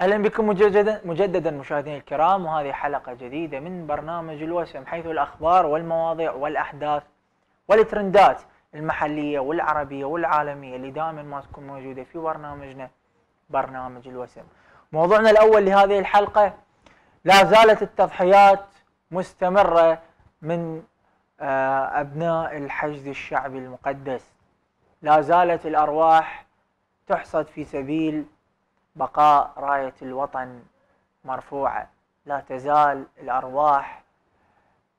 اهلا بكم مجددا مجددا مشاهدينا الكرام وهذه حلقه جديده من برنامج الوسم حيث الاخبار والمواضيع والاحداث والترندات المحليه والعربيه والعالميه اللي دائما ما تكون موجوده في برنامجنا برنامج الوسم. موضوعنا الاول لهذه الحلقه لا زالت التضحيات مستمره من آه، ابناء الحشد الشعبي المقدس. لا زالت الارواح تحصد في سبيل بقاء راية الوطن مرفوعة لا تزال الأرواح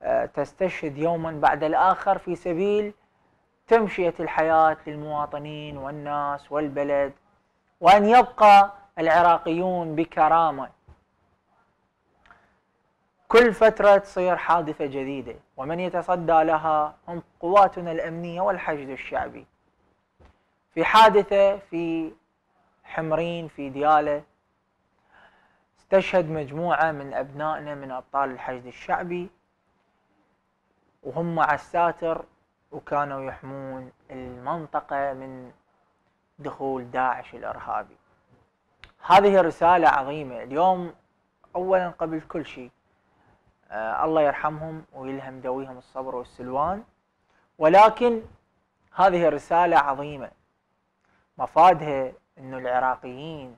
آه، تستشهد يوما بعد الآخر في سبيل تمشية الحياة للمواطنين والناس والبلد وأن يبقى العراقيون بكرامة كل فترة تصير حادثة جديدة ومن يتصدى لها هم قواتنا الأمنية والحشد الشعبي في حادثة في حمرين في دياله استشهد مجموعة من أبنائنا من أبطال الحشد الشعبي وهم على الساتر وكانوا يحمون المنطقة من دخول داعش الإرهابي هذه رسالة عظيمة اليوم أولا قبل كل شيء آه الله يرحمهم ويلهم دويهم الصبر والسلوان ولكن هذه رسالة عظيمة مفادها انه العراقيين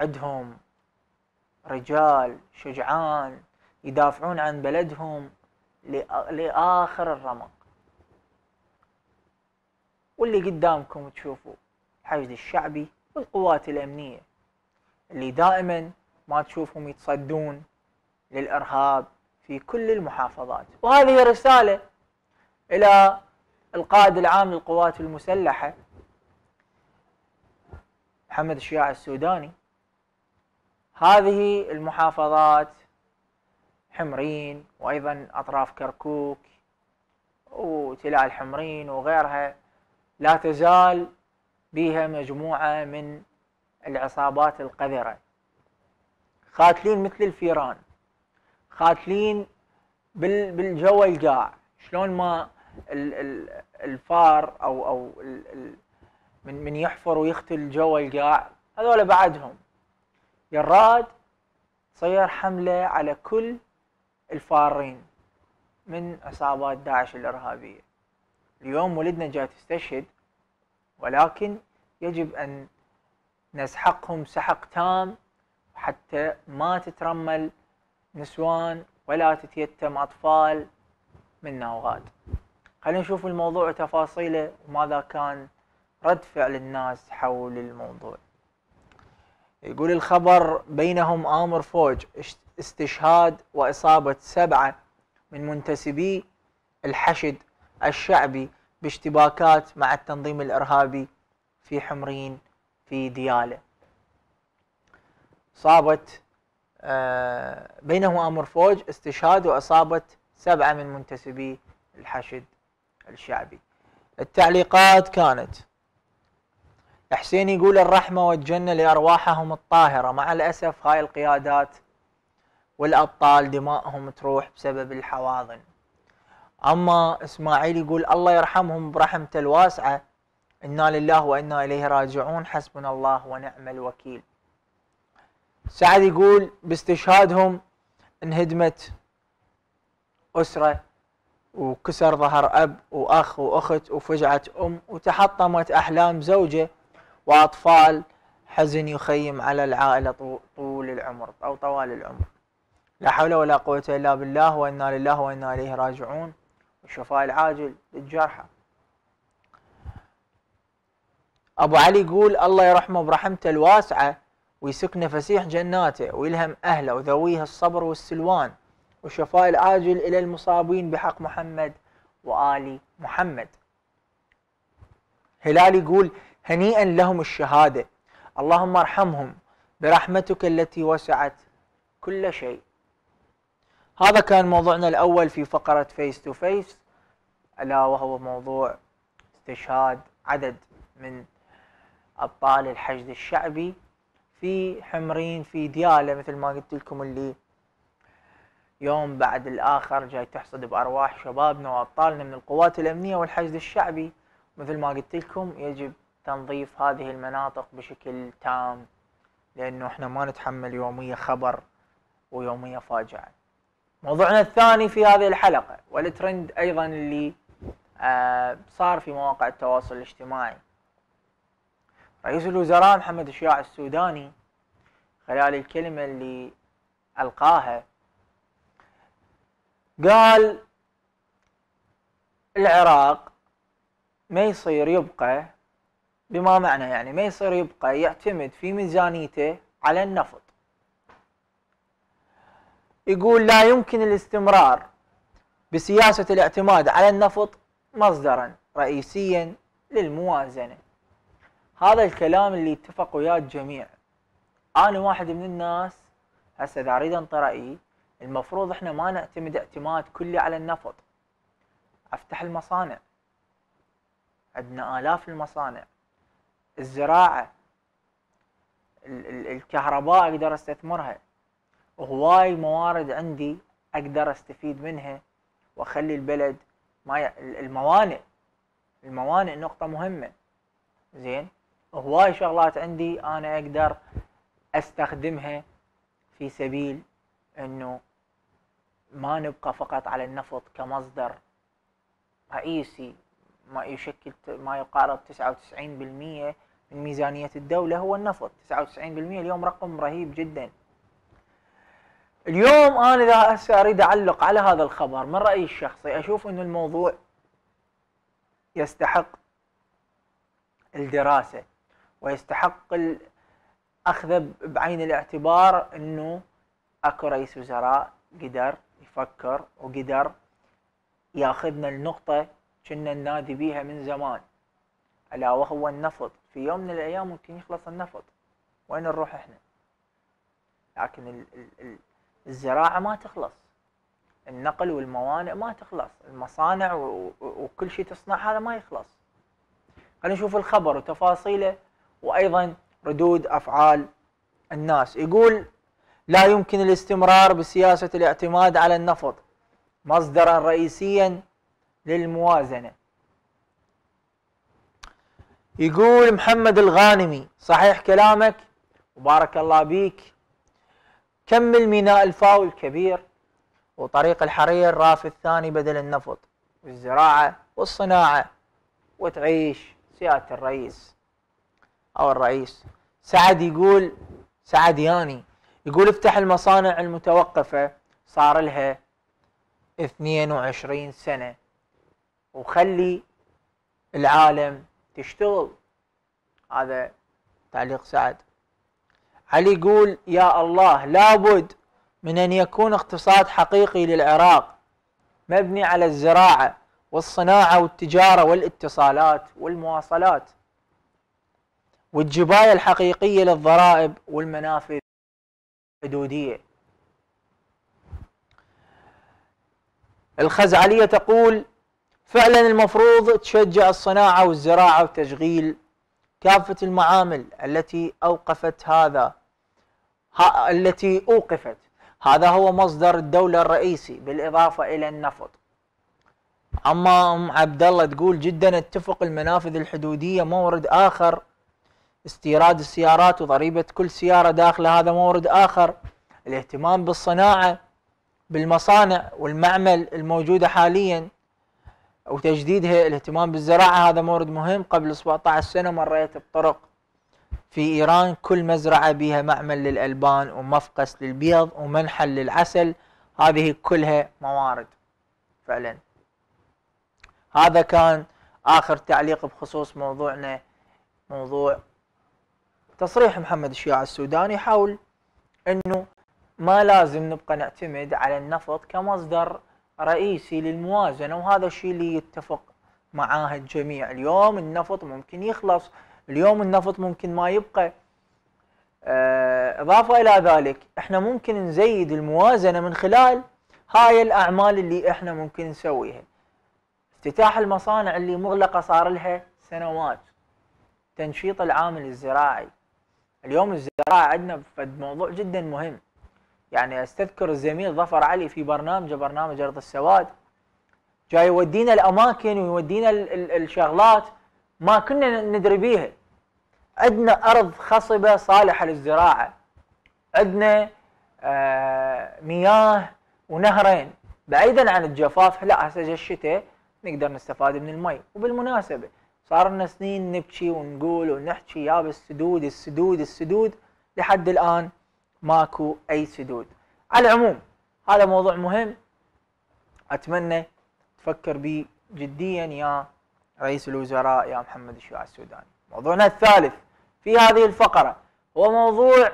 عندهم رجال شجعان يدافعون عن بلدهم لاخر الرمق واللي قدامكم تشوفوا الحشد الشعبي والقوات الامنيه اللي دائما ما تشوفهم يتصدون للارهاب في كل المحافظات وهذه رساله الى القائد العام للقوات المسلحه محمد الشياع السوداني هذه المحافظات حمرين وأيضا أطراف كركوك وتلال حمرين وغيرها لا تزال بها مجموعة من العصابات القذرة خاتلين مثل الفيران خاتلين بالجو القاع شلون ما الفار او او من من يحفر ويختل جوا القاع هذول بعدهم جراد صير حملة على كل الفارين من عصابات داعش الإرهابية اليوم ولدنا جاء تستشهد ولكن يجب أن نسحقهم سحق تام حتى ما تترمل نسوان ولا تتيتم أطفال من وغاد خلينا نشوف الموضوع وتفاصيله وماذا كان رد فعل الناس حول الموضوع يقول الخبر بينهم آمر فوج استشهاد وإصابة سبعة من منتسبي الحشد الشعبي باشتباكات مع التنظيم الإرهابي في حمرين في ديالة صابت آه، بينهم أمر فوج استشهاد وأصابة سبعة من منتسبي الحشد الشعبي التعليقات كانت حسين يقول الرحمة والجنة لأرواحهم الطاهرة مع الأسف هاي القيادات والأبطال دمائهم تروح بسبب الحواضن أما إسماعيل يقول الله يرحمهم برحمته الواسعة إنا لله وإنا إليه راجعون حسبنا الله ونعم الوكيل سعد يقول باستشهادهم انهدمت أسرة وكسر ظهر أب وأخ وأخت وفجعت أم وتحطمت أحلام زوجة وأطفال حزن يخيم على العائلة طول العمر أو طوال العمر لا حول ولا قوة إلا بالله وإنا لله وإنا إليه راجعون والشفاء العاجل للجرحى أبو علي يقول الله يرحمه برحمته الواسعة ويسكن فسيح جناته ويلهم أهله وذويه الصبر والسلوان والشفاء العاجل إلى المصابين بحق محمد وآل محمد هلال يقول هنيئا لهم الشهاده اللهم ارحمهم برحمتك التي وسعت كل شيء هذا كان موضوعنا الاول في فقره فيس تو فيس الا وهو موضوع استشهاد عدد من ابطال الحشد الشعبي في حمرين في دياله مثل ما قلت لكم اللي يوم بعد الاخر جاي تحصد بارواح شبابنا وابطالنا من القوات الامنيه والحشد الشعبي مثل ما قلت لكم يجب تنظيف هذه المناطق بشكل تام لأنه إحنا ما نتحمل يومية خبر ويومية فاجعة موضوعنا الثاني في هذه الحلقة والترند أيضا اللي آه صار في مواقع التواصل الاجتماعي رئيس الوزراء محمد الشياع السوداني خلال الكلمة اللي ألقاها قال العراق ما يصير يبقى بما معنى يعني ما يصير يبقى يعتمد في ميزانيته على النفط يقول لا يمكن الاستمرار بسياسة الاعتماد على النفط مصدرا رئيسيا للموازنة هذا الكلام اللي اتفقوا وياه الجميع أنا واحد من الناس هسه إذا أريد أنطي رأيي المفروض إحنا ما نعتمد اعتماد كلي على النفط أفتح المصانع عندنا آلاف المصانع الزراعه الكهرباء اقدر استثمرها هواي موارد عندي اقدر استفيد منها واخلي البلد ما ي... الموانئ الموانئ نقطة مهمة زين هواي شغلات عندي انا اقدر استخدمها في سبيل انه ما نبقى فقط على النفط كمصدر رئيسي ما يشكل ما يقارب 99% ميزانية الدولة هو النفط 99% اليوم رقم رهيب جدا اليوم أنا إذا هسه أريد أعلق على هذا الخبر من رأيي الشخصي أشوف أن الموضوع يستحق الدراسة ويستحق أخذ بعين الاعتبار أنه أكو رئيس وزراء قدر يفكر وقدر ياخذنا النقطة كنا ننادي بيها من زمان ألا وهو النفط في يوم من الايام ممكن يخلص النفط وين نروح احنا لكن ال ال ال الزراعه ما تخلص النقل والموانئ ما تخلص المصانع وكل شيء تصنع هذا ما يخلص خلينا نشوف الخبر وتفاصيله وايضا ردود افعال الناس يقول لا يمكن الاستمرار بسياسه الاعتماد على النفط مصدرا رئيسيا للموازنه يقول محمد الغانمي صحيح كلامك وبارك الله بيك كمل ميناء الفاو الكبير وطريق الحرير رافد ثاني بدل النفط والزراعة والصناعة وتعيش سيادة الرئيس أو الرئيس سعد يقول سعد ياني يقول افتح المصانع المتوقفة صار لها 22 سنة وخلي العالم تشتغل هذا تعليق سعد علي يقول يا الله لابد من ان يكون اقتصاد حقيقي للعراق مبني على الزراعه والصناعه والتجاره والاتصالات والمواصلات والجبايه الحقيقيه للضرائب والمنافذ الحدوديه الخزعليه تقول فعلا المفروض تشجع الصناعة والزراعة وتشغيل كافة المعامل التي أوقفت هذا ها التي أوقفت هذا هو مصدر الدولة الرئيسي بالإضافة إلى النفط أما أم عبد الله تقول جدا اتفق المنافذ الحدودية مورد آخر استيراد السيارات وضريبة كل سيارة داخل هذا مورد آخر الاهتمام بالصناعة بالمصانع والمعمل الموجودة حاليا وتجديدها الاهتمام بالزراعة هذا مورد مهم قبل 17 سنة مريت بطرق في إيران كل مزرعة بها معمل للألبان ومفقس للبيض ومنحل للعسل هذه كلها موارد فعلا هذا كان آخر تعليق بخصوص موضوعنا موضوع تصريح محمد الشياع السوداني حول أنه ما لازم نبقى نعتمد على النفط كمصدر رئيسي للموازنة وهذا الشيء اللي يتفق معاه الجميع اليوم النفط ممكن يخلص اليوم النفط ممكن ما يبقى آه، اضافة الى ذلك احنا ممكن نزيد الموازنة من خلال هاي الاعمال اللي احنا ممكن نسويها افتتاح المصانع اللي مغلقة صار لها سنوات تنشيط العامل الزراعي اليوم الزراعة عندنا فد موضوع جدا مهم يعني استذكر الزميل ظفر علي في برنامجه برنامج ارض السواد جاي يودينا الاماكن ويودينا الشغلات ما كنا ندري بيها عندنا ارض خصبه صالحه للزراعه عندنا آه مياه ونهرين بعيدا عن الجفاف لا هسه الشتاء نقدر نستفاد من المي وبالمناسبه صار لنا سنين نبكي ونقول ونحكي يا بالسدود السدود السدود لحد الان ماكو اي سدود على العموم هذا موضوع مهم اتمنى تفكر به جديا يا رئيس الوزراء يا محمد الشيوعي السوداني موضوعنا الثالث في هذه الفقره هو موضوع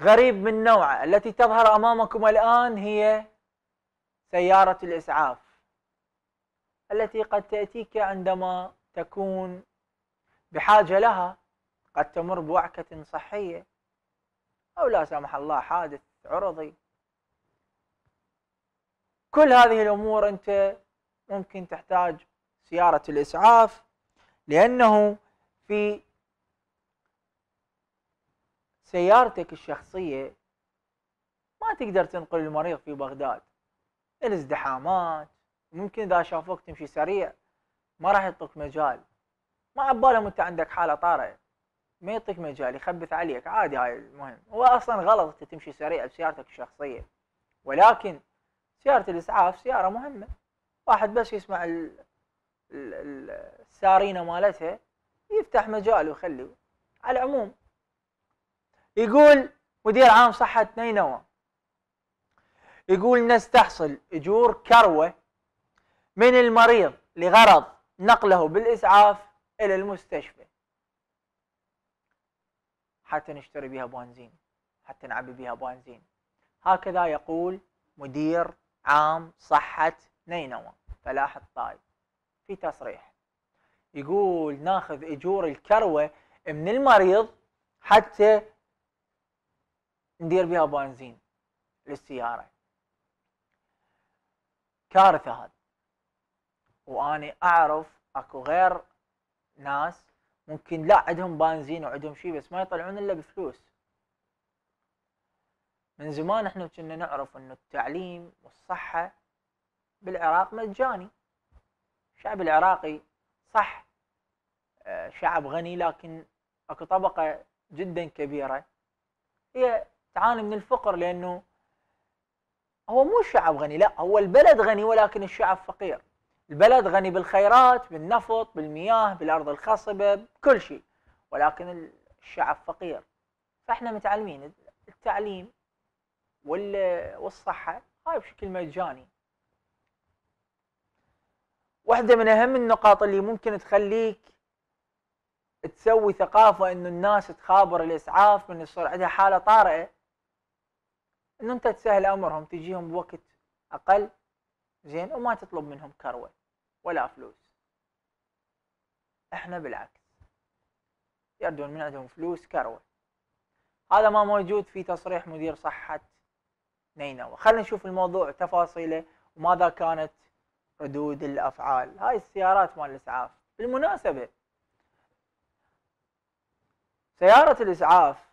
غريب من نوعه التي تظهر امامكم الان هي سياره الاسعاف التي قد تاتيك عندما تكون بحاجه لها قد تمر بوعكه صحيه أو لا سمح الله حادث عرضي كل هذه الأمور أنت ممكن تحتاج سيارة الإسعاف لأنه في سيارتك الشخصية ما تقدر تنقل المريض في بغداد الازدحامات ممكن إذا شافوك تمشي سريع ما راح يعطوك مجال ما عبالهم أنت عندك حالة طارئة ما يعطيك مجال يخبث عليك عادي هاي المهم هو اصلا غلط انت تمشي سريع بسيارتك الشخصيه ولكن سياره الاسعاف سياره مهمه واحد بس يسمع ال... ال... السارينه مالتها يفتح مجال ويخليه على العموم يقول مدير عام صحة نينوى يقول نستحصل اجور كروه من المريض لغرض نقله بالاسعاف الى المستشفى حتى نشتري بها بنزين حتى نعبي بها بنزين هكذا يقول مدير عام صحة نينوى فلاح الطائي في تصريح يقول ناخذ اجور الكروه من المريض حتى ندير بها بنزين للسياره كارثه هذا وانا اعرف اكو غير ناس ممكن لا عندهم بنزين وعندهم شيء بس ما يطلعون الا بفلوس من زمان احنا كنا نعرف انه التعليم والصحة بالعراق مجاني الشعب العراقي صح آه، شعب غني لكن اكو طبقة جدا كبيرة هي تعاني من الفقر لانه هو مو شعب غني لا هو البلد غني ولكن الشعب فقير البلد غني بالخيرات بالنفط بالمياه بالأرض الخصبة بكل شيء ولكن الشعب فقير فاحنا متعلمين التعليم والصحة هاي بشكل مجاني واحدة من أهم النقاط اللي ممكن تخليك تسوي ثقافة أن الناس تخابر الإسعاف من يصير عندها حالة طارئة انه أنت تسهل أمرهم تجيهم بوقت أقل زين وما تطلب منهم كروة ولا فلوس احنا بالعكس يردون من عندهم فلوس كروه هذا ما موجود في تصريح مدير صحه نينوى خلينا نشوف الموضوع تفاصيله وماذا كانت ردود الافعال هاي السيارات مال الاسعاف بالمناسبه سياره الاسعاف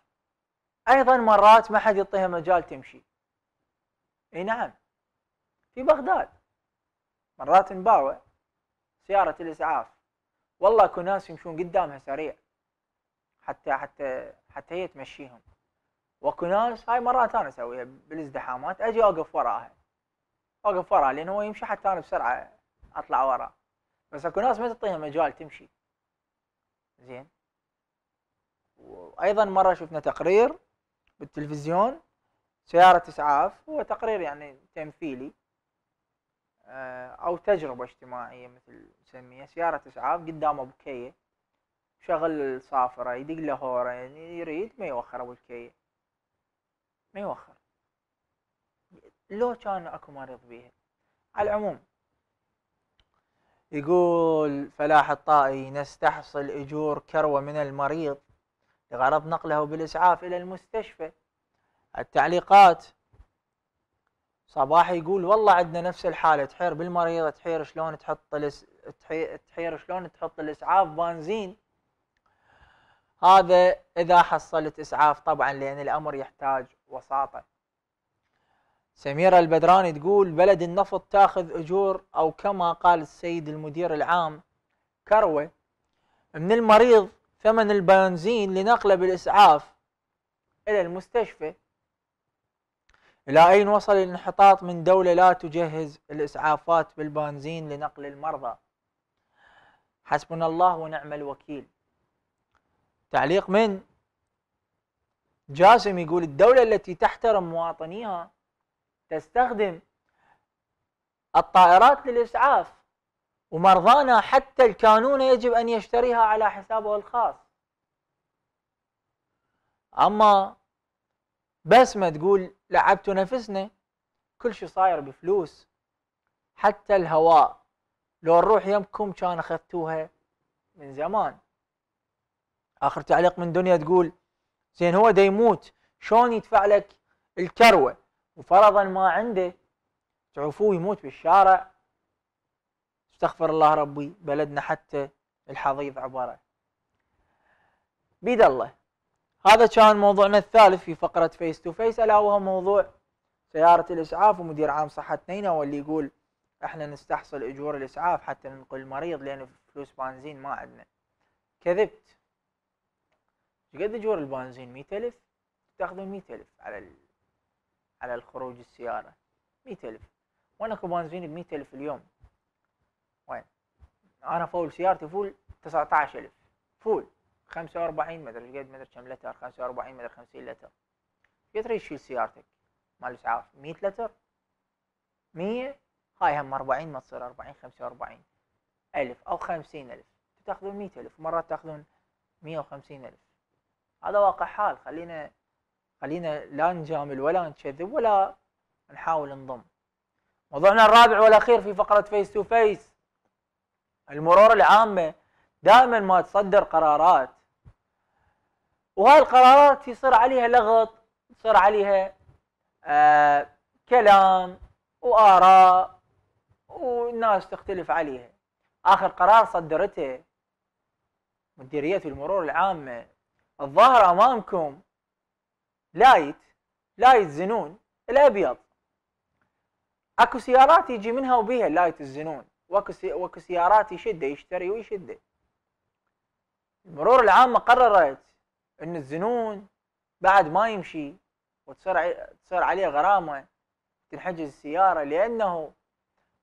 ايضا مرات ما حد يعطيها مجال تمشي اي نعم في بغداد مرات نباوع سيارة الإسعاف والله اكو ناس يمشون قدامها سريع حتى حتى حتى هي تمشيهم واكو ناس هاي مرات انا اسويها بالازدحامات اجي اوقف وراها اوقف وراها لان هو يمشي حتى انا بسرعه اطلع ورا بس اكو ناس ما تعطيها مجال تمشي زين وايضا مره شفنا تقرير بالتلفزيون سياره اسعاف هو تقرير يعني تمثيلي آه، او تجربه اجتماعيه مثل نسميها سياره اسعاف قدامه بكيه شغل الصافره يدق له هوره يعني يريد ما يوخر ابو الكيه ما يوخر لو كان اكو مريض بيها على العموم يقول فلاح الطائي نستحصل اجور كروه من المريض لغرض نقله بالاسعاف الى المستشفى التعليقات صباح يقول والله عندنا نفس الحاله تحير بالمريضه تحير شلون تحط الاس... تحير شلون تحط الاسعاف بنزين هذا اذا حصلت اسعاف طبعا لان الامر يحتاج وساطه سميرة البدراني تقول بلد النفط تاخذ اجور او كما قال السيد المدير العام كروه من المريض ثمن البنزين لنقله بالاسعاف الى المستشفى إلى أين وصل الانحطاط من دولة لا تجهز الإسعافات بالبنزين لنقل المرضى حسبنا الله ونعم الوكيل تعليق من جاسم يقول الدولة التي تحترم مواطنيها تستخدم الطائرات للإسعاف ومرضانا حتى الكانون يجب أن يشتريها على حسابه الخاص أما بسمة تقول لعبتوا نفسنا كل شيء صاير بفلوس حتى الهواء لو نروح يمكم كان اخذتوها من زمان اخر تعليق من دنيا تقول زين هو دا يموت شلون يدفع لك الكروه وفرضا ما عنده تعوفوه يموت بالشارع استغفر الله ربي بلدنا حتى الحضيض عباره بيد الله هذا كان موضوعنا الثالث في فقرة فيس تو فيس ألا وهو موضوع سيارة الإسعاف ومدير عام صحة نينا واللي يقول احنا نستحصل أجور الإسعاف حتى ننقل المريض لأن فلوس بنزين ما عندنا كذبت شقد أجور البنزين مية الف تاخذون الف على ال... على الخروج السيارة مية الف وأنا اكو بنزين بمية الف اليوم وين أنا فول سيارتي فول الف فول 45 ما ادري قد ما ادري كم لتر 45 ما ادري 50 لتر قلت له يشيل سيارتك مال اسعاف 100 لتر 100 هاي هم 40 ما تصير 40 45 ألف أو 50 ألف تاخذون 100 ألف مرات تاخذون 150 ألف هذا واقع حال خلينا خلينا لا نجامل ولا نكذب ولا نحاول نضم موضوعنا الرابع والأخير في فقرة فيس تو فيس المرور العامة دائما ما تصدر قرارات وهاي القرارات يصير عليها لغط يصير عليها آه كلام واراء والناس تختلف عليها اخر قرار صدرته مديريه المرور العامه الظاهر امامكم لايت لايت زنون الابيض اكو سيارات يجي منها وبيها لايت الزنون واكو سيارات يشده يشتري ويشده المرور العامه قررت ان الزنون بعد ما يمشي وتصير تصير عليه غرامه تنحجز السياره لانه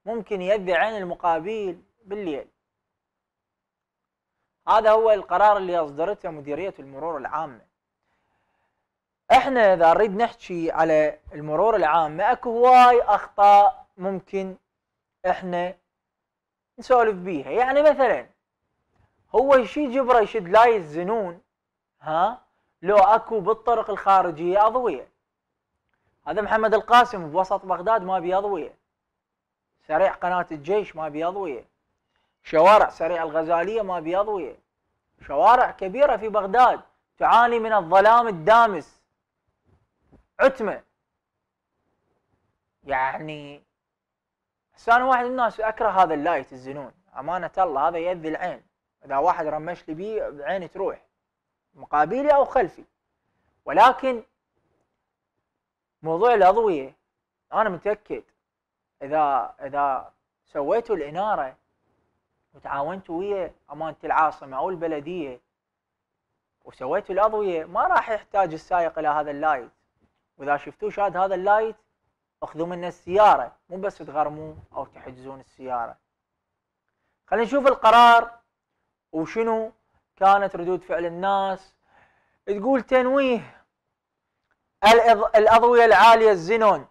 ممكن يأذي عين المقابيل بالليل هذا هو القرار اللي اصدرته مديريه المرور العامه احنا اذا نريد نحكي على المرور العامه اكو هواي اخطاء ممكن احنا نسولف بيها يعني مثلا هو شي جبره يشد لاي الزنون ها لو اكو بالطرق الخارجيه اضويه هذا محمد القاسم بوسط بغداد ما بي اضويه سريع قناه الجيش ما بي اضويه شوارع سريع الغزاليه ما بي اضويه شوارع كبيره في بغداد تعاني من الظلام الدامس عتمه يعني انا واحد من الناس اكره هذا اللايت الزنون امانه الله هذا يأذي العين اذا واحد رمش لي بيه عيني تروح مقابلي أو خلفي ولكن موضوع الأضوية أنا متأكد إذا إذا سويتوا الإنارة وتعاونتوا ويا أمانة العاصمة أو البلدية وسويتوا الأضوية ما راح يحتاج السائق إلى هذا اللايت وإذا شفتوه شاد هذا اللايت اخذوا منه السيارة مو بس تغرموه أو تحجزون السيارة خلينا نشوف القرار وشنو كانت ردود فعل الناس تقول تنويه الأضوية العالية الزينون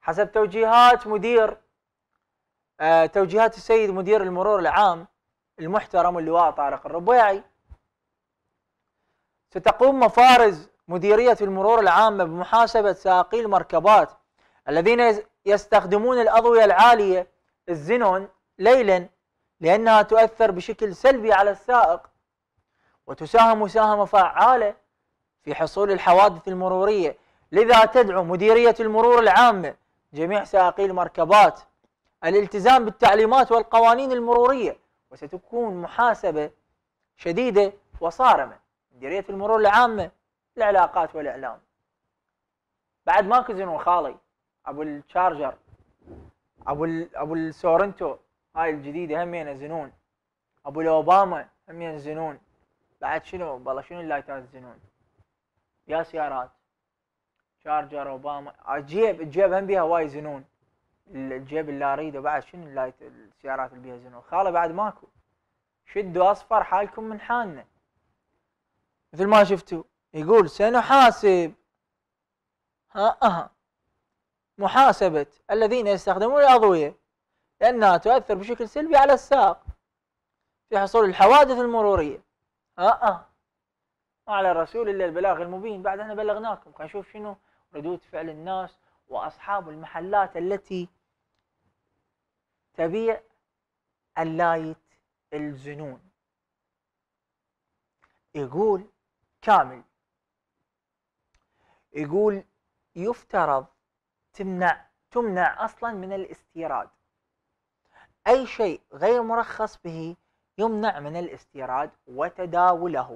حسب توجيهات مدير آه، توجيهات السيد مدير المرور العام المحترم اللواء طارق الربيعي ستقوم مفارز مديرية المرور العامة بمحاسبة ساقي المركبات الذين يستخدمون الأضوية العالية الزينون ليلا لأنها تؤثر بشكل سلبي على السائق وتساهم مساهمة فعالة في حصول الحوادث المرورية لذا تدعو مديرية المرور العامة جميع سائقي المركبات الالتزام بالتعليمات والقوانين المرورية وستكون محاسبة شديدة وصارمة مديرية المرور العامة العلاقات والإعلام بعد ما كزنوا خالي أبو الشارجر أبو أبو السورنتو هاي الجديدة هم ينزنون أبو الأوباما هم ينزنون بعد شنو بالله شنو اللايتات يتنزلون يا سيارات شارجر اوباما الجيب الجيب هم بيها واي زنون الجيب اللي اريده بعد شنو اللايت السيارات اللي بيها زنون خاله بعد ماكو شدوا اصفر حالكم من حالنا مثل ما شفتوا يقول سنحاسب ها أها محاسبة الذين يستخدمون الأضوية لأنها تؤثر بشكل سلبي على الساق في حصول الحوادث المرورية اه ما آه. على الرسول الا البلاغ المبين بعد انا بلغناكم خلينا نشوف شنو ردود فعل الناس واصحاب المحلات التي تبيع اللايت الزنون يقول كامل يقول يفترض تمنع تمنع اصلا من الاستيراد اي شيء غير مرخص به يمنع من الاستيراد وتداوله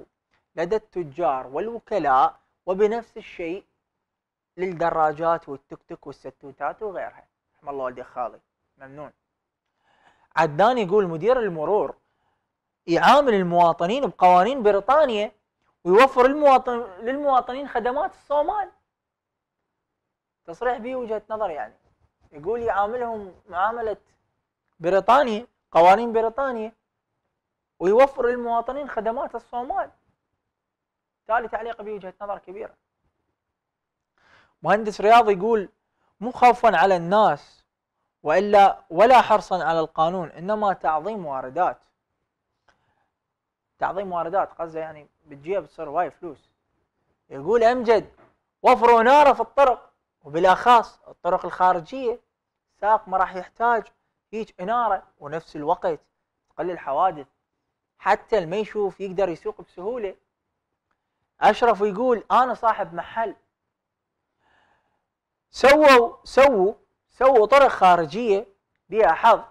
لدى التجار والوكلاء وبنفس الشيء للدراجات والتوك توك والستوتات وغيرها رحم الله والدي خالي ممنون عدنان يقول مدير المرور يعامل المواطنين بقوانين بريطانيا ويوفر المواطن للمواطنين خدمات الصومال تصريح به وجهه نظر يعني يقول يعاملهم معامله بريطانيا قوانين بريطانيا ويوفر للمواطنين خدمات الصومال بالتالي تعليق به وجهه نظر كبيره مهندس رياض يقول مو خوفا على الناس والا ولا حرصا على القانون انما تعظيم واردات تعظيم واردات قصده يعني بتجيها بتصير وايد فلوس يقول امجد وفروا ناره في الطرق وبالاخص الطرق الخارجيه ساق ما راح يحتاج هيك اناره ونفس الوقت تقلل الحوادث حتى اللي ما يشوف يقدر يسوق بسهوله اشرف يقول انا صاحب محل سووا سووا سووا طرق خارجيه بها حظ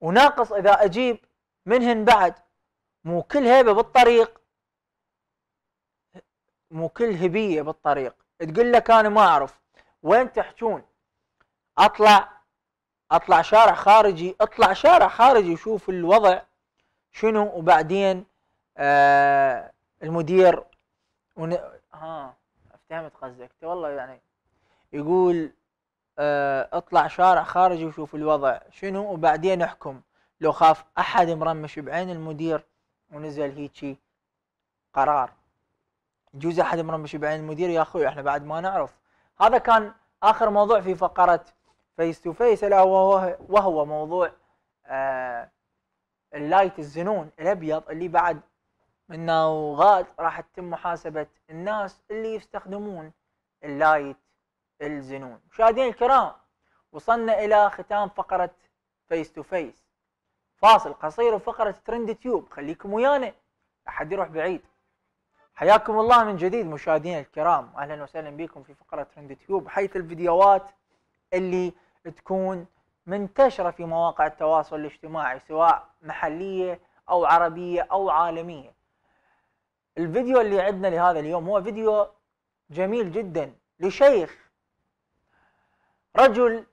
وناقص اذا اجيب منهن بعد مو كل هيبه بالطريق مو كل هبيه بالطريق تقول لك انا ما اعرف وين تحجون اطلع اطلع شارع خارجي اطلع شارع خارجي وشوف الوضع شنو وبعدين آه المدير ون... ها آه، افتهمت قصدك والله يعني يقول آه اطلع شارع خارجي وشوف الوضع شنو وبعدين احكم لو خاف احد مرمش بعين المدير ونزل هيجي قرار يجوز احد مرمش بعين المدير يا اخوي احنا بعد ما نعرف هذا كان اخر موضوع في فقره فيس تو فيس الا وهو, وهو موضوع آه اللايت الزنون الابيض اللي بعد منه غاد راح تتم محاسبه الناس اللي يستخدمون اللايت الزنون مشاهدينا الكرام وصلنا الى ختام فقره فيس تو فيس فاصل قصير وفقره ترند تيوب خليكم ويانا احد يروح بعيد حياكم الله من جديد مشاهدينا الكرام اهلا وسهلا بكم في فقره ترند تيوب حيث الفيديوهات اللي تكون منتشرة في مواقع التواصل الاجتماعي سواء محلية أو عربية أو عالمية الفيديو اللي عندنا لهذا اليوم هو فيديو جميل جدا لشيخ رجل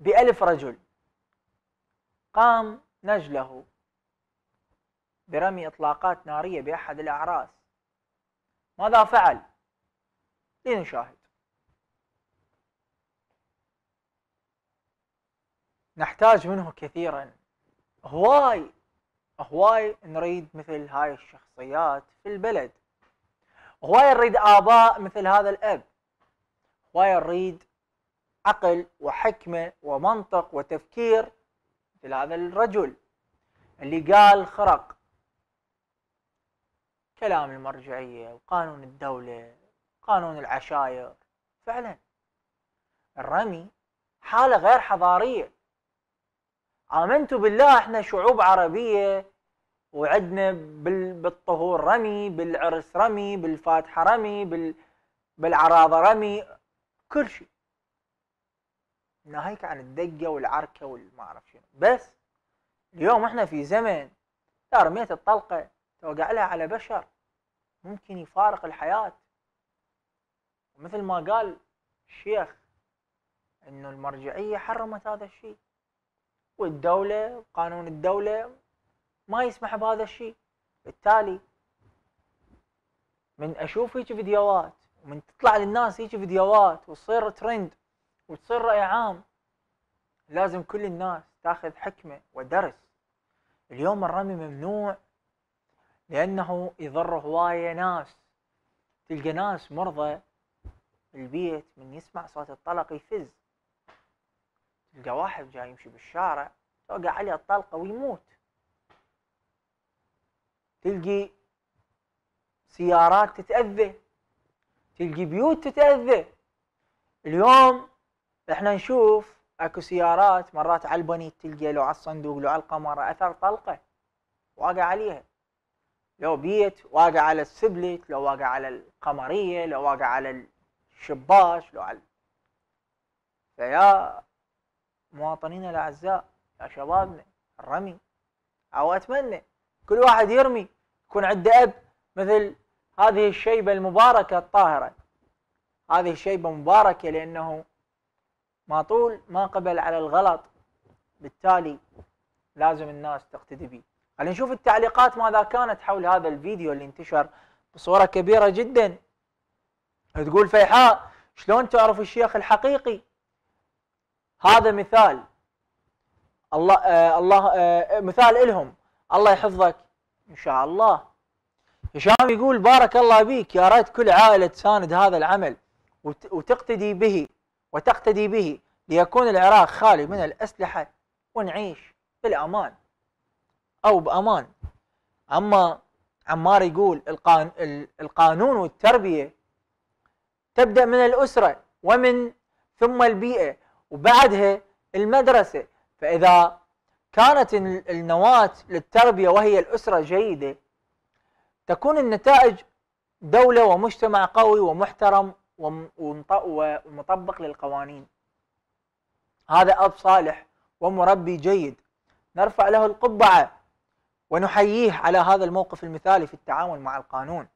بألف رجل قام نجله برمي إطلاقات نارية بأحد الأعراس ماذا فعل؟ لنشاهد نحتاج منه كثيرا هواي هواي نريد مثل هاي الشخصيات في البلد هواي نريد آباء مثل هذا الأب هواي نريد عقل وحكمة ومنطق وتفكير مثل هذا الرجل اللي قال خرق كلام المرجعية وقانون الدولة قانون العشائر فعلا الرمي حالة غير حضارية امنتوا بالله احنا شعوب عربيه وعدنا بالطهور رمي بالعرس رمي بالفاتحه رمي بال بالعراضه رمي كل شيء ناهيك عن الدقه والعركه والما اعرف شنو بس اليوم احنا في زمن لا رميت الطلقه توقع لها على بشر ممكن يفارق الحياه مثل ما قال الشيخ انه المرجعيه حرمت هذا الشيء والدوله وقانون الدوله ما يسمح بهذا الشيء بالتالي من اشوف هيك فيديوهات ومن تطلع للناس هيك فيديوهات وتصير ترند وتصير راي عام لازم كل الناس تاخذ حكمه ودرس اليوم الرمي ممنوع لانه يضر هوايه ناس تلقى ناس مرضى البيت من يسمع صوت الطلق يفز تلقى واحد جاي يمشي بالشارع توقع عليه الطلقه ويموت تلقي سيارات تتاذى تلقي بيوت تتاذى اليوم احنا نشوف اكو سيارات مرات على البنيت تلقى لو على الصندوق لو على القمر اثر طلقه واقع عليها لو بيت واقع على السبلت لو واقع على القمريه لو واقع على الشباش لو على فيا مواطنينا الاعزاء يا شبابنا الرمي او اتمنى كل واحد يرمي يكون عنده اب مثل هذه الشيبه المباركه الطاهره هذه الشيبه مباركه لانه ما طول ما قبل على الغلط بالتالي لازم الناس تقتدي به خلينا نشوف التعليقات ماذا كانت حول هذا الفيديو اللي انتشر بصوره كبيره جدا تقول فيحاء شلون تعرف الشيخ الحقيقي هذا مثال الله آه الله آه مثال إلهم الله يحفظك إن شاء الله هشام يقول بارك الله بك يا ريت كل عائلة تساند هذا العمل وتقتدي به وتقتدي به ليكون العراق خالي من الأسلحة ونعيش بالأمان أو بأمان أما عمار يقول القانون والتربية تبدأ من الأسرة ومن ثم البيئة وبعدها المدرسة فإذا كانت النواة للتربية وهي الأسرة جيدة تكون النتائج دولة ومجتمع قوي ومحترم ومطبق للقوانين هذا أب صالح ومربي جيد نرفع له القبعة ونحييه على هذا الموقف المثالي في التعامل مع القانون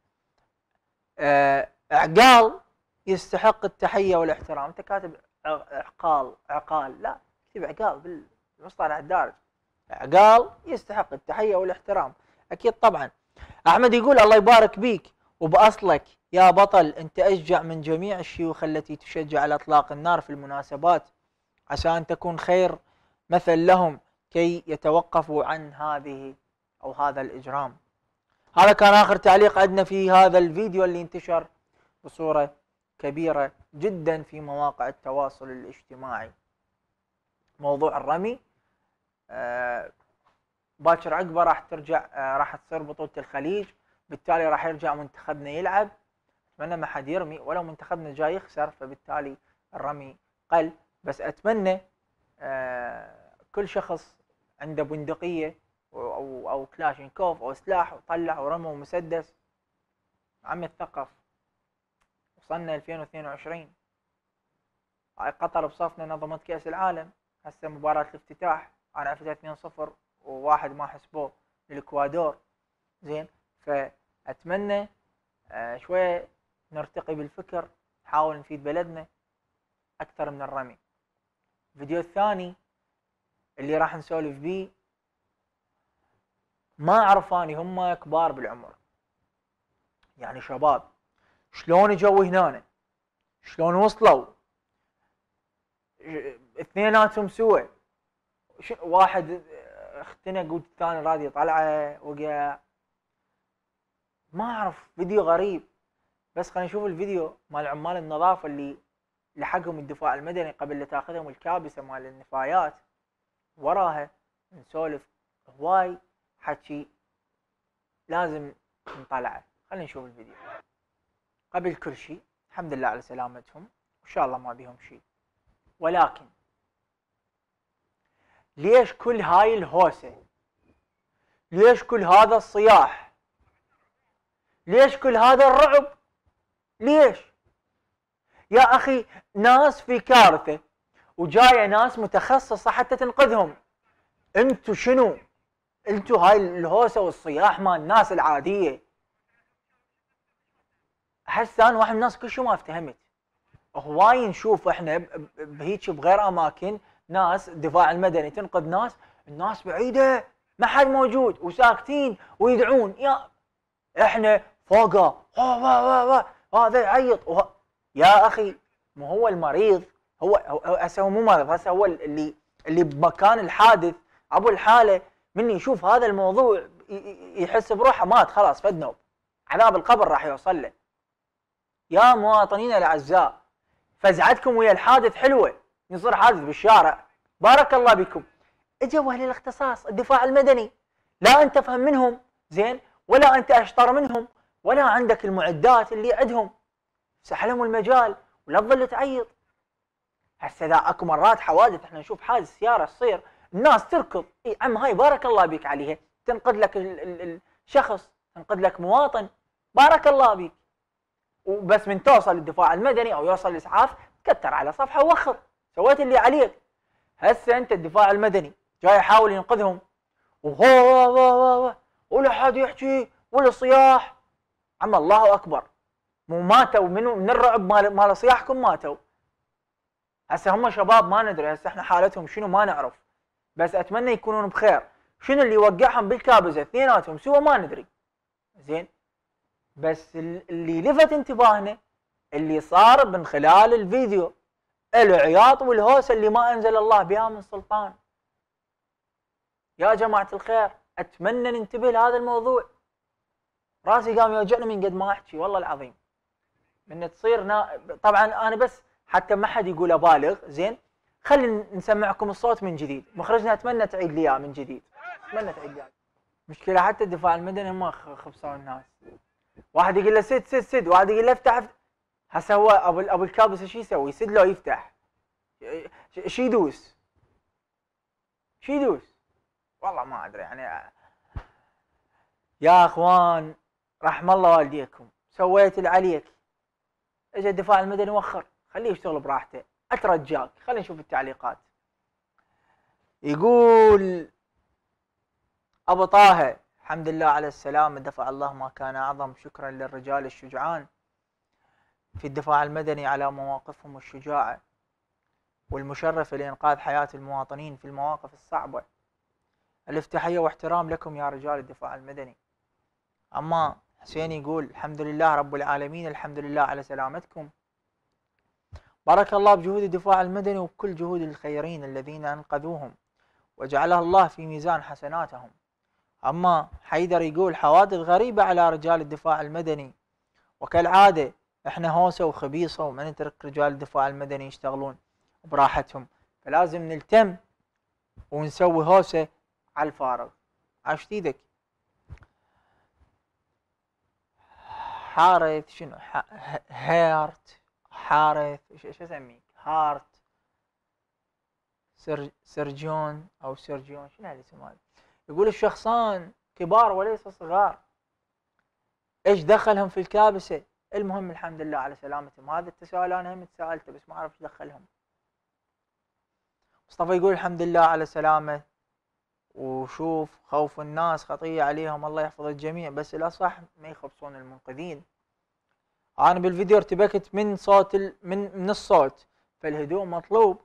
أه، عقال يستحق التحية والاحترام أنت كاتب عقال عقال لا اكتب عقال بالمصطلح الدارج عقال يستحق التحية والاحترام أكيد طبعا أحمد يقول الله يبارك بيك وبأصلك يا بطل أنت أشجع من جميع الشيوخ التي تشجع على إطلاق النار في المناسبات عسى أن تكون خير مثل لهم كي يتوقفوا عن هذه أو هذا الإجرام هذا كان آخر تعليق عندنا في هذا الفيديو اللي انتشر بصورة كبيرة جدا في مواقع التواصل الاجتماعي موضوع الرمي آه، باكر عقبه راح ترجع آه، راح تصير بطوله الخليج بالتالي راح يرجع منتخبنا يلعب اتمنى ما حد يرمي ولو منتخبنا جاي يخسر فبالتالي الرمي قل بس اتمنى آه، كل شخص عنده بندقيه او او كلاشينكوف او سلاح وطلع ورمى ومسدس عم يتثقف وصلنا 2022 هاي قطر بصفنا نظمت كأس العالم هسه مباراة الافتتاح أنا عرفتها 2-0 وواحد ما حسبوه للإكوادور زين فأتمنى آه شوية نرتقي بالفكر نحاول نفيد بلدنا أكثر من الرمي الفيديو الثاني اللي راح نسولف بيه ما أعرف أني هم كبار بالعمر يعني شباب شلون اجوا هنا شلون وصلوا اثنيناتهم سوى واحد اختنق والثاني راد يطلعه وقع ما اعرف فيديو غريب بس خلينا نشوف الفيديو مال عمال النظافه اللي لحقهم الدفاع المدني قبل لا تاخذهم الكابسه مال النفايات وراها نسولف هواي حكي لازم نطلعه خلينا نشوف الفيديو قبل كل شيء الحمد لله على سلامتهم وإن شاء الله ما بيهم شيء ولكن ليش كل هاي الهوسة ليش كل هذا الصياح ليش كل هذا الرعب ليش يا أخي ناس في كارثة وجاية ناس متخصصة حتى تنقذهم انتو شنو انتو هاي الهوسة والصياح مال الناس العادية احس انا واحد من الناس كل شيء ما افتهمت هواي نشوف احنا بهيك بغير اماكن ناس الدفاع المدني تنقذ ناس الناس بعيده ما حد موجود وساكتين ويدعون يا احنا فوقه هذا يعيط يا اخي مو هو المريض هو هسه هو مو مريض هسه هو اللي اللي بمكان الحادث ابو الحاله من يشوف هذا الموضوع يحس بروحه مات خلاص فدنا عذاب القبر راح يوصل له يا مواطنينا الاعزاء فزعتكم ويا الحادث حلوه يصير حادث بالشارع بارك الله بكم اجوا اهل الاختصاص الدفاع المدني لا انت فهم منهم زين ولا انت اشطر منهم ولا عندك المعدات اللي عندهم سحلهم المجال ولا تظل تعيط هسه اذا اكو مرات حوادث احنا نشوف حادث سياره تصير الناس تركض اي عم هاي بارك الله بك عليها تنقذ لك الشخص تنقذ لك مواطن بارك الله بك وبس من توصل الدفاع المدني او يوصل الاسعاف كتر على صفحه وخر سويت اللي عليك هسه انت الدفاع المدني جاي يحاول ينقذهم وهو ولا حد يحكي ولا صياح عم الله اكبر مو ماتوا من من الرعب مال مال صياحكم ماتوا هسه هم شباب ما ندري هسه احنا حالتهم شنو ما نعرف بس اتمنى يكونون بخير شنو اللي وقعهم بالكابزه اثنيناتهم سوى ما ندري زين بس اللي لفت انتباهنا اللي صار من خلال الفيديو العياط والهوسه اللي ما انزل الله بها من سلطان يا جماعه الخير اتمنى ننتبه لهذا الموضوع راسي قام يوجعني من قد ما احكي والله العظيم من تصير نا... طبعا انا بس حتى ما حد يقول ابالغ زين خلي نسمعكم الصوت من جديد مخرجنا اتمنى تعيد لي اياه من جديد اتمنى تعيد لي مشكله حتى الدفاع المدني ما خبصوا الناس واحد يقول له سد سد سد واحد يقول له افتح هسه هو ابو ابو الكابس شو يسوي؟ يسد لو يفتح شو يدوس؟ شو يدوس؟ والله ما ادري يعني يا اخوان رحم الله والديكم سويت اللي عليك اجى الدفاع المدني وخر خليه يشتغل براحته اترجاك خلينا نشوف التعليقات يقول ابو طه الحمد لله على السلامة دفع الله ما كان أعظم شكرا للرجال الشجعان في الدفاع المدني على مواقفهم الشجاعة والمشرفة لإنقاذ حياة المواطنين في المواقف الصعبة ألف تحية واحترام لكم يا رجال الدفاع المدني أما حسين يقول الحمد لله رب العالمين الحمد لله على سلامتكم بارك الله بجهود الدفاع المدني وكل جهود الخيرين الذين أنقذوهم وجعلها الله في ميزان حسناتهم أما حيدر يقول حوادث غريبة على رجال الدفاع المدني وكالعادة احنا هوسة وخبيصة وما نترك رجال الدفاع المدني يشتغلون براحتهم فلازم نلتم ونسوي هوسة على الفارغ عاش تيدك حارث شنو هيرت حارث ايش اسميك هارت سر سرجون او سرجون شنو الاسم هذا يقول الشخصان كبار وليس صغار ايش دخلهم في الكابسه؟ المهم الحمد لله على سلامتهم هذا التساؤل انا هم تساءلته بس ما اعرف ايش دخلهم مصطفى يقول الحمد لله على سلامه وشوف خوف الناس خطيه عليهم الله يحفظ الجميع بس الاصح ما يخبصون المنقذين انا بالفيديو ارتبكت من صوت ال... من من الصوت فالهدوء مطلوب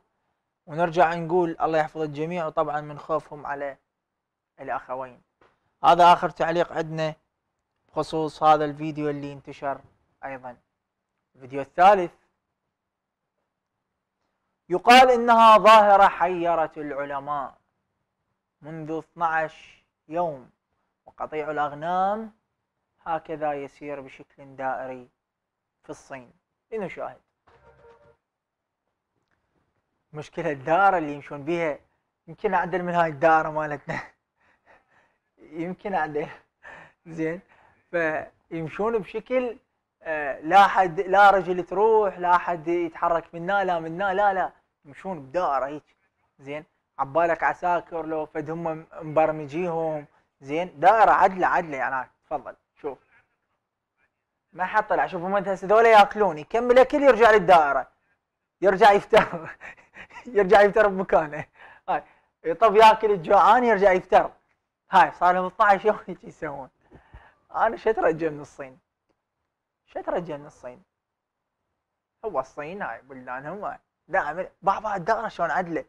ونرجع نقول الله يحفظ الجميع وطبعا من خوفهم عليه الأخوين هذا آخر تعليق عندنا بخصوص هذا الفيديو اللي انتشر أيضا الفيديو الثالث يقال إنها ظاهرة حيرت العلماء منذ 12 يوم وقطيع الأغنام هكذا يسير بشكل دائري في الصين لنشاهد مشكلة الدائرة اللي يمشون بها يمكن أعدل من هاي الدائرة مالتنا يمكن عليه زين فيمشون بشكل آه، لا حد لا رجل تروح لا حد يتحرك منا لا منا لا لا يمشون بدائره هيك زين عبالك عساكر لو فد هم مبرمجيهم زين دائره عدله عدله يعني تفضل شوف ما حط طلع شوف هم هسه هذول ياكلون يكمل اكل يرجع للدائره يرجع يفتر يرجع يفتر بمكانه هاي طيب. طب ياكل الجوعان يرجع يفتر هاي صار لهم 12 يوم هيك يسوون انا شو اترجى من الصين شو اترجى من الصين هو الصين هاي بلدانهم هاي دائما بابا الدائره شلون عدله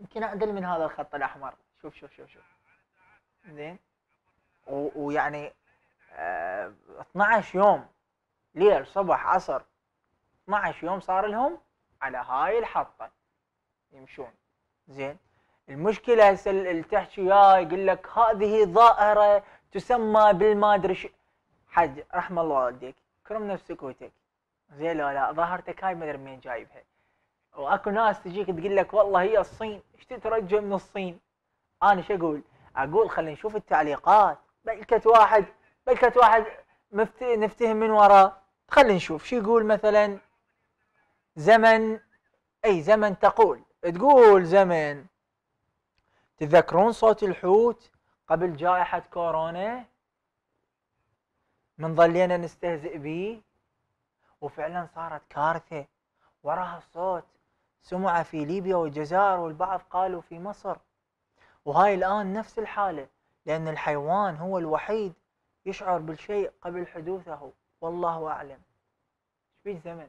يمكن اعدل من هذا الخط الاحمر شوف شوف شوف شوف زين ويعني آه 12 يوم ليل صبح عصر 12 يوم صار لهم على هاي الحطه يمشون زين المشكله هسه اللي تحكي وياه يقول لك هذه ظاهره تسمى بالما ادري شو حج رحم الله والديك كرم نفسك وتك زين لا لا ظاهرتك هاي ما ادري منين جايبها واكو ناس تجيك تقول لك والله هي الصين ايش تترجى من الصين انا شو اقول اقول خلينا نشوف التعليقات بلكت واحد بلكت واحد نفتهم من وراه خلينا نشوف شو يقول مثلا زمن اي زمن تقول تقول زمن تتذكرون صوت الحوت قبل جائحة كورونا من ظلينا نستهزئ به وفعلا صارت كارثة وراها صوت سمع في ليبيا والجزائر والبعض قالوا في مصر وهاي الآن نفس الحالة لأن الحيوان هو الوحيد يشعر بالشيء قبل حدوثه والله أعلم شبيك زمن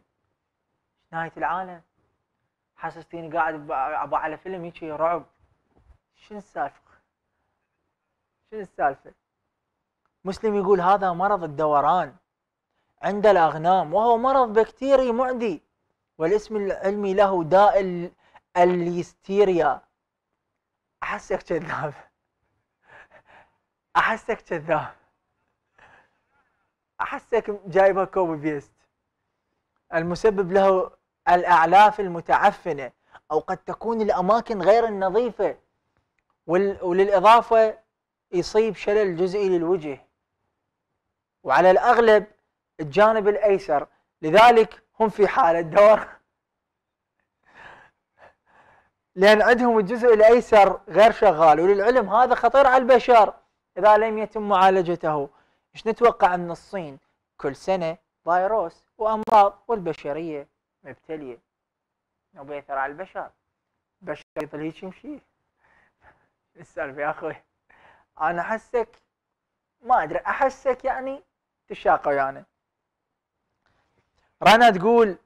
نهاية العالم حاسس قاعد على فيلم هيك رعب شنو السالفه؟ شنو السالفه؟ مسلم يقول هذا مرض الدوران عند الاغنام وهو مرض بكتيري معدي والاسم العلمي له داء الليستيريا احسك كذاب احسك كذاب احسك جايبها كوبي بيست المسبب له الاعلاف المتعفنه او قد تكون الاماكن غير النظيفه وللإضافة يصيب شلل جزئي للوجه وعلى الأغلب الجانب الأيسر لذلك هم في حالة دور لأن عندهم الجزء الأيسر غير شغال وللعلم هذا خطير على البشر إذا لم يتم معالجته إيش نتوقع من الصين كل سنة فيروس وأمراض والبشرية مبتلية وبيثر على البشر بشر يظل هيك يمشي السالفه يا اخوي انا احسك ما ادري احسك يعني تشاق ويانا يعني. رنا تقول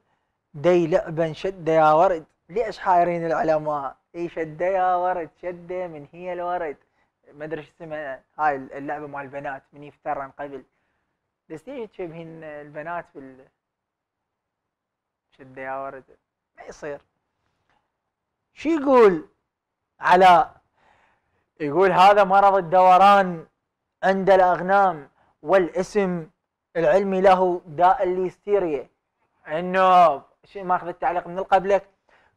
دي لعبة شده يا ورد ليش حايرين العلماء اي شده يا ورد شده من هي الورد ما ادري شو اسمها هاي اللعبه مال البنات من يفترن قبل بس ليش تشبهين البنات بال شده يا ورد ما يصير شو يقول على يقول هذا مرض الدوران عند الاغنام والاسم العلمي له داء الليستيريا انه شيء ماخذ التعليق من قبلك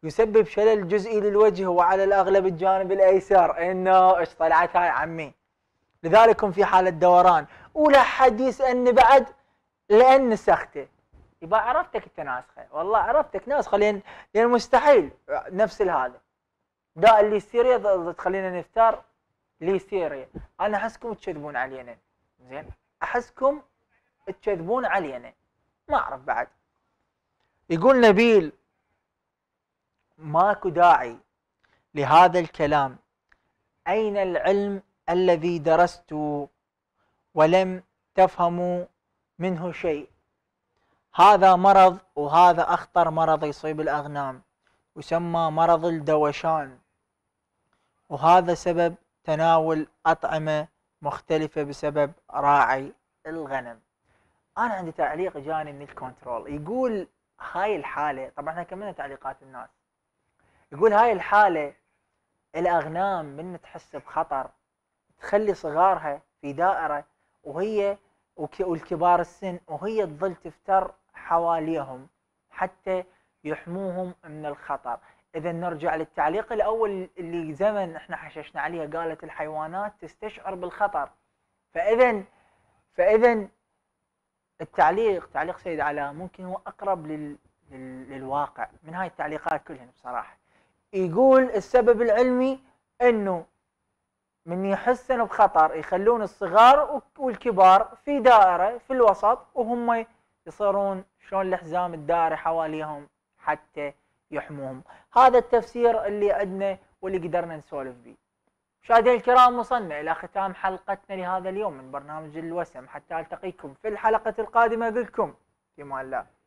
يسبب شلل جزئي للوجه وعلى الاغلب الجانب الايسر انه ايش طلعت هاي عمي لذلك هم في حاله دوران ولا حد يسالني بعد لان نسخته يبا عرفتك انت ناسخه والله عرفتك ناسخه لان لان مستحيل نفس هذا داء الليستيريا تخلينا نفتر لي سيريا انا احسكم تكذبون علينا زين احسكم تكذبون علينا ما اعرف بعد يقول نبيل ماكو داعي لهذا الكلام اين العلم الذي درست ولم تفهموا منه شيء هذا مرض وهذا اخطر مرض يصيب الاغنام يسمى مرض الدوشان وهذا سبب تناول أطعمة مختلفة بسبب راعي الغنم أنا عندي تعليق جاني من الكنترول يقول هاي الحالة طبعا احنا كملنا تعليقات الناس يقول هاي الحالة الأغنام من تحس بخطر تخلي صغارها في دائرة وهي والكبار السن وهي تظل تفتر حواليهم حتى يحموهم من الخطر اذا نرجع للتعليق الاول اللي زمن احنا حششنا عليها قالت الحيوانات تستشعر بالخطر فاذا فاذا التعليق تعليق سيد علاء ممكن هو اقرب لل للواقع من هاي التعليقات كلهن بصراحه يقول السبب العلمي انه من يحسن بخطر يخلون الصغار والكبار في دائره في الوسط وهم يصيرون شلون الحزام الدائري حواليهم حتى يحموهم هذا التفسير اللي عندنا واللي قدرنا نسولف به مشاهدينا الكرام وصلنا الى ختام حلقتنا لهذا اليوم من برنامج الوسم حتى التقيكم في الحلقه القادمه اقول لكم في الله